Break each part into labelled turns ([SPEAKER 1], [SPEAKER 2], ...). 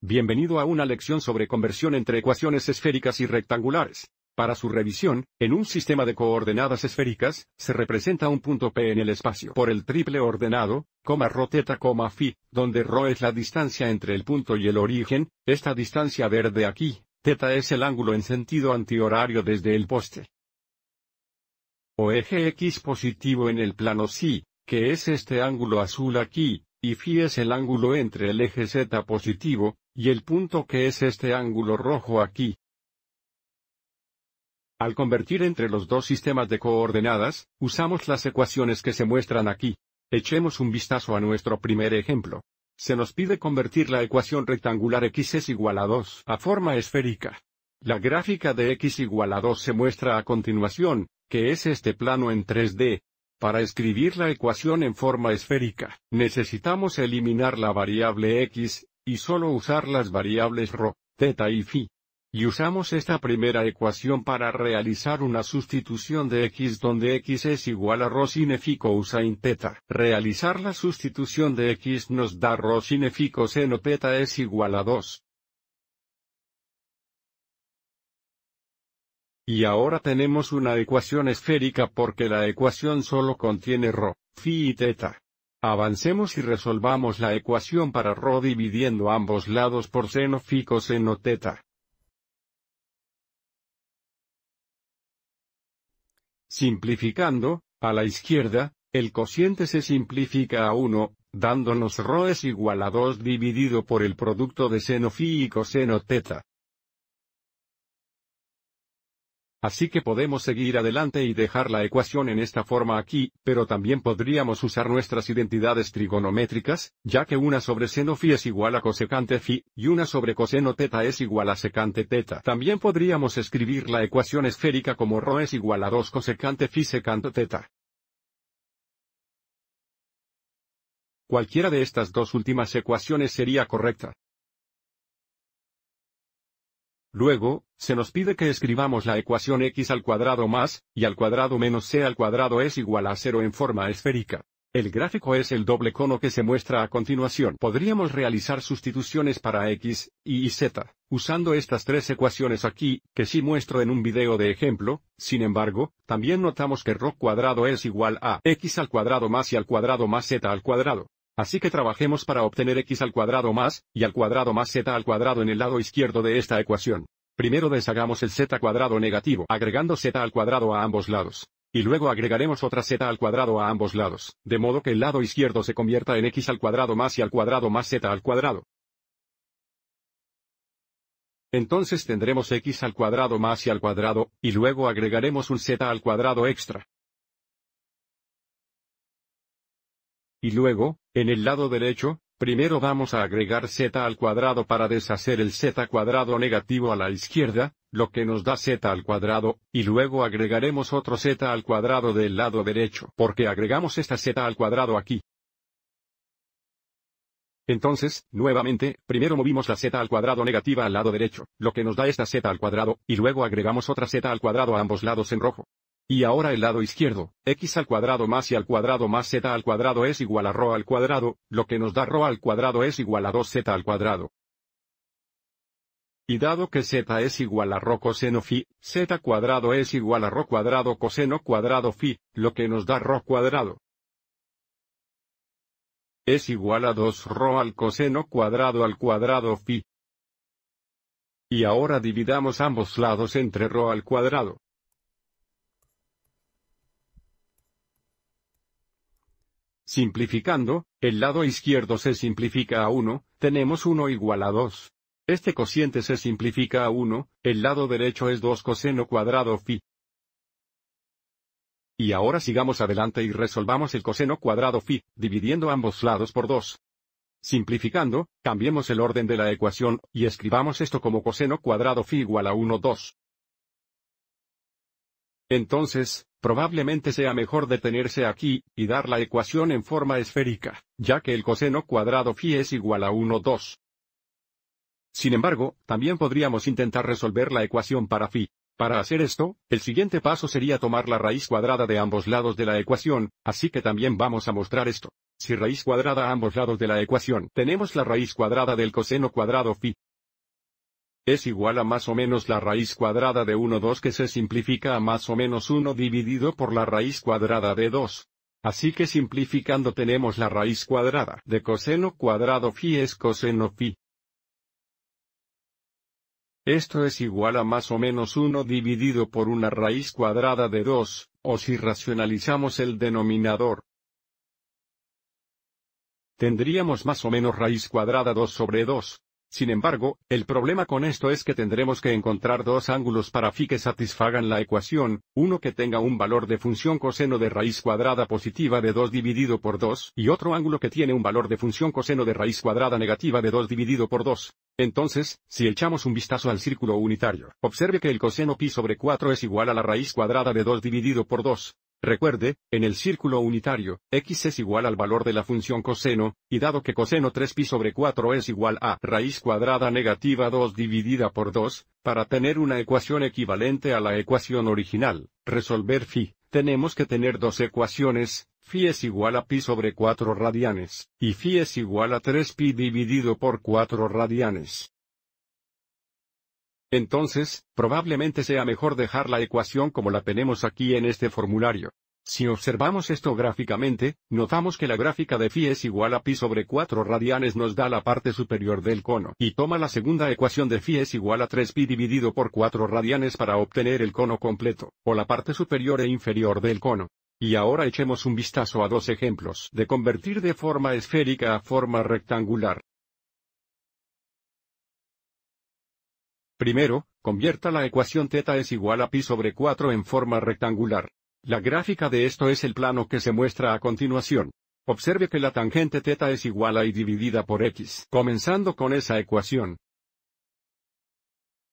[SPEAKER 1] Bienvenido a una lección sobre conversión entre ecuaciones esféricas y rectangulares. Para su revisión, en un sistema de coordenadas esféricas, se representa un punto P en el espacio por el triple ordenado, coma Φ, phi, donde ρ es la distancia entre el punto y el origen, esta distancia verde aquí, teta es el ángulo en sentido antihorario desde el poste. O eje X positivo en el plano C, que es este ángulo azul aquí, y phi es el ángulo entre el eje z positivo, y el punto que es este ángulo rojo aquí. Al convertir entre los dos sistemas de coordenadas, usamos las ecuaciones que se muestran aquí. Echemos un vistazo a nuestro primer ejemplo. Se nos pide convertir la ecuación rectangular x es igual a 2 a forma esférica. La gráfica de x igual a 2 se muestra a continuación, que es este plano en 3D, para escribir la ecuación en forma esférica, necesitamos eliminar la variable x, y solo usar las variables ρ, θ y φ. Y usamos esta primera ecuación para realizar una sustitución de x donde x es igual a ρ sin φ cosine θ. Realizar la sustitución de x nos da ρ sin fico coseno θ es igual a 2. Y ahora tenemos una ecuación esférica porque la ecuación solo contiene ρ, φ y θ. Avancemos y resolvamos la ecuación para ρ dividiendo ambos lados por seno φ coseno θ. Simplificando, a la izquierda, el cociente se simplifica a 1, dándonos ρ es igual a 2 dividido por el producto de seno φ y coseno θ. Así que podemos seguir adelante y dejar la ecuación en esta forma aquí, pero también podríamos usar nuestras identidades trigonométricas, ya que una sobre seno phi es igual a cosecante phi, y una sobre coseno teta es igual a secante teta. También podríamos escribir la ecuación esférica como ρ es igual a 2 cosecante phi secante theta. Cualquiera de estas dos últimas ecuaciones sería correcta. Luego, se nos pide que escribamos la ecuación x al cuadrado más, y al cuadrado menos c al cuadrado es igual a cero en forma esférica. El gráfico es el doble cono que se muestra a continuación. Podríamos realizar sustituciones para x, y y z, usando estas tres ecuaciones aquí, que sí muestro en un video de ejemplo, sin embargo, también notamos que ρ cuadrado es igual a x al cuadrado más y al cuadrado más z al cuadrado. Así que trabajemos para obtener x al cuadrado más, y al cuadrado más z al cuadrado en el lado izquierdo de esta ecuación. Primero deshagamos el z al cuadrado negativo, agregando z al cuadrado a ambos lados. Y luego agregaremos otra z al cuadrado a ambos lados, de modo que el lado izquierdo se convierta en x al cuadrado más y al cuadrado más z al cuadrado. Entonces tendremos x al cuadrado más y al cuadrado, y luego agregaremos un z al cuadrado extra. Y luego, en el lado derecho, primero vamos a agregar z al cuadrado para deshacer el z cuadrado negativo a la izquierda, lo que nos da z al cuadrado, y luego agregaremos otro z al cuadrado del lado derecho, porque agregamos esta z al cuadrado aquí. Entonces, nuevamente, primero movimos la z al cuadrado negativa al lado derecho, lo que nos da esta z al cuadrado, y luego agregamos otra z al cuadrado a ambos lados en rojo. Y ahora el lado izquierdo, x al cuadrado más y al cuadrado más z al cuadrado es igual a rho al cuadrado, lo que nos da rho al cuadrado es igual a 2z al cuadrado. Y dado que z es igual a rho coseno phi, z cuadrado es igual a rho cuadrado coseno cuadrado phi, lo que nos da rho cuadrado. Es igual a 2 rho al coseno cuadrado al cuadrado phi. Y ahora dividamos ambos lados entre rho al cuadrado. Simplificando, el lado izquierdo se simplifica a 1, tenemos 1 igual a 2. Este cociente se simplifica a 1, el lado derecho es 2 coseno cuadrado phi. Y ahora sigamos adelante y resolvamos el coseno cuadrado phi, dividiendo ambos lados por 2. Simplificando, cambiemos el orden de la ecuación, y escribamos esto como coseno cuadrado phi igual a 1 2. Entonces, probablemente sea mejor detenerse aquí, y dar la ecuación en forma esférica, ya que el coseno cuadrado phi es igual a 1 2. Sin embargo, también podríamos intentar resolver la ecuación para phi. Para hacer esto, el siguiente paso sería tomar la raíz cuadrada de ambos lados de la ecuación, así que también vamos a mostrar esto. Si raíz cuadrada a ambos lados de la ecuación, tenemos la raíz cuadrada del coseno cuadrado phi es igual a más o menos la raíz cuadrada de 1 2 que se simplifica a más o menos 1 dividido por la raíz cuadrada de 2. Así que simplificando tenemos la raíz cuadrada de coseno cuadrado phi es coseno phi. Esto es igual a más o menos 1 dividido por una raíz cuadrada de 2, o si racionalizamos el denominador. Tendríamos más o menos raíz cuadrada 2 sobre 2, sin embargo, el problema con esto es que tendremos que encontrar dos ángulos para phi que satisfagan la ecuación, uno que tenga un valor de función coseno de raíz cuadrada positiva de 2 dividido por 2 y otro ángulo que tiene un valor de función coseno de raíz cuadrada negativa de 2 dividido por 2. Entonces, si echamos un vistazo al círculo unitario, observe que el coseno pi sobre 4 es igual a la raíz cuadrada de 2 dividido por 2. Recuerde, en el círculo unitario, x es igual al valor de la función coseno, y dado que coseno 3pi sobre 4 es igual a raíz cuadrada negativa 2 dividida por 2, para tener una ecuación equivalente a la ecuación original, resolver phi, tenemos que tener dos ecuaciones, phi es igual a pi sobre 4 radianes, y phi es igual a 3pi dividido por 4 radianes. Entonces, probablemente sea mejor dejar la ecuación como la tenemos aquí en este formulario. Si observamos esto gráficamente, notamos que la gráfica de phi es igual a pi sobre 4 radianes nos da la parte superior del cono y toma la segunda ecuación de phi es igual a 3pi dividido por 4 radianes para obtener el cono completo, o la parte superior e inferior del cono. Y ahora echemos un vistazo a dos ejemplos de convertir de forma esférica a forma rectangular. Primero, convierta la ecuación θ es igual a pi sobre 4 en forma rectangular. La gráfica de esto es el plano que se muestra a continuación. Observe que la tangente θ es igual a y dividida por x, comenzando con esa ecuación.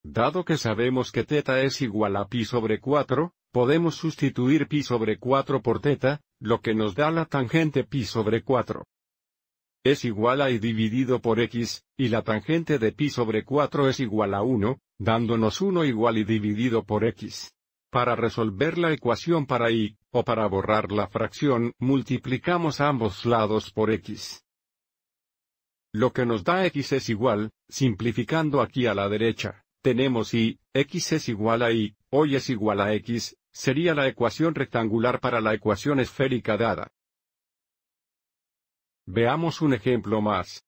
[SPEAKER 1] Dado que sabemos que θ es igual a pi sobre 4, podemos sustituir pi sobre 4 por θ, lo que nos da la tangente pi sobre 4 es igual a y dividido por x, y la tangente de pi sobre 4 es igual a 1, dándonos 1 igual y dividido por x. Para resolver la ecuación para y, o para borrar la fracción, multiplicamos ambos lados por x. Lo que nos da x es igual, simplificando aquí a la derecha, tenemos y, x es igual a y, hoy es igual a x, sería la ecuación rectangular para la ecuación esférica dada. Veamos un ejemplo más.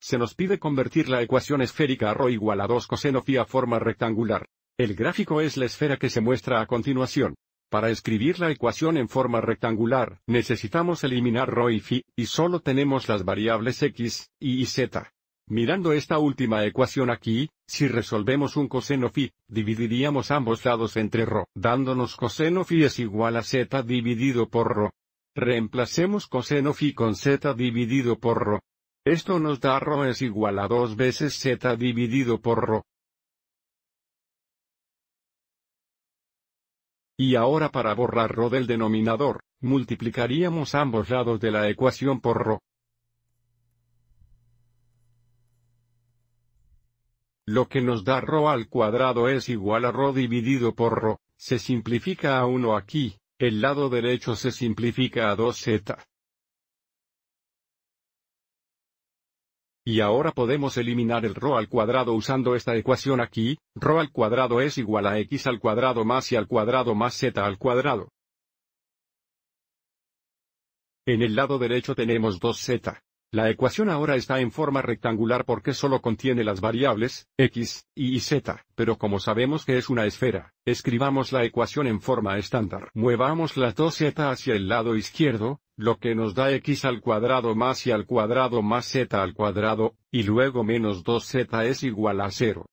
[SPEAKER 1] Se nos pide convertir la ecuación esférica ρ igual a 2 coseno φ a forma rectangular. El gráfico es la esfera que se muestra a continuación. Para escribir la ecuación en forma rectangular, necesitamos eliminar ρ y φ, y solo tenemos las variables x, y y z. Mirando esta última ecuación aquí, si resolvemos un coseno φ, dividiríamos ambos lados entre ρ, dándonos coseno φ es igual a z dividido por ρ. Reemplacemos coseno phi con z dividido por ρ. Esto nos da rho es igual a 2 veces z dividido por rho. Y ahora para borrar ro del denominador, multiplicaríamos ambos lados de la ecuación por ρ. Lo que nos da rho al cuadrado es igual a rho dividido por ρ, se simplifica a 1 aquí, el lado derecho se simplifica a 2z. Y ahora podemos eliminar el ρ al cuadrado usando esta ecuación aquí, ρ al cuadrado es igual a x al cuadrado más y al cuadrado más z al cuadrado. En el lado derecho tenemos 2z. La ecuación ahora está en forma rectangular porque solo contiene las variables, x, y, y z, pero como sabemos que es una esfera, escribamos la ecuación en forma estándar. Muevamos las dos z hacia el lado izquierdo, lo que nos da x al cuadrado más y al cuadrado más z al cuadrado, y luego menos 2z es igual a 0.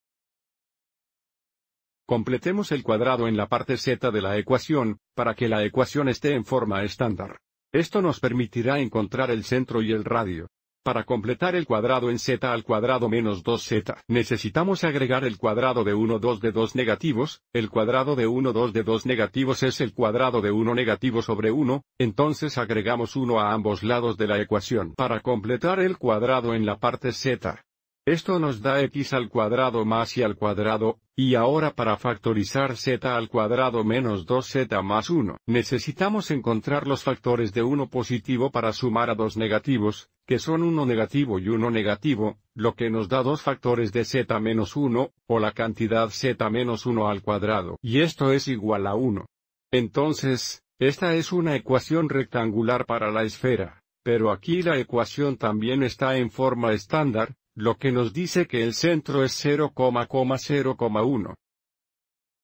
[SPEAKER 1] Completemos el cuadrado en la parte z de la ecuación, para que la ecuación esté en forma estándar. Esto nos permitirá encontrar el centro y el radio. Para completar el cuadrado en z al cuadrado menos 2z, necesitamos agregar el cuadrado de 1 2 de 2 negativos, el cuadrado de 1 2 de 2 negativos es el cuadrado de 1 negativo sobre 1, entonces agregamos 1 a ambos lados de la ecuación para completar el cuadrado en la parte z. Esto nos da x al cuadrado más y al cuadrado, y ahora para factorizar z al cuadrado menos 2z más 1, necesitamos encontrar los factores de 1 positivo para sumar a 2 negativos, que son 1 negativo y 1 negativo, lo que nos da dos factores de z menos 1, o la cantidad z menos 1 al cuadrado, y esto es igual a 1. Entonces, esta es una ecuación rectangular para la esfera, pero aquí la ecuación también está en forma estándar, lo que nos dice que el centro es 0,0,1.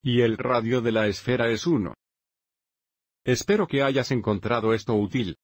[SPEAKER 1] Y el radio de la esfera es 1. Espero que hayas encontrado esto útil.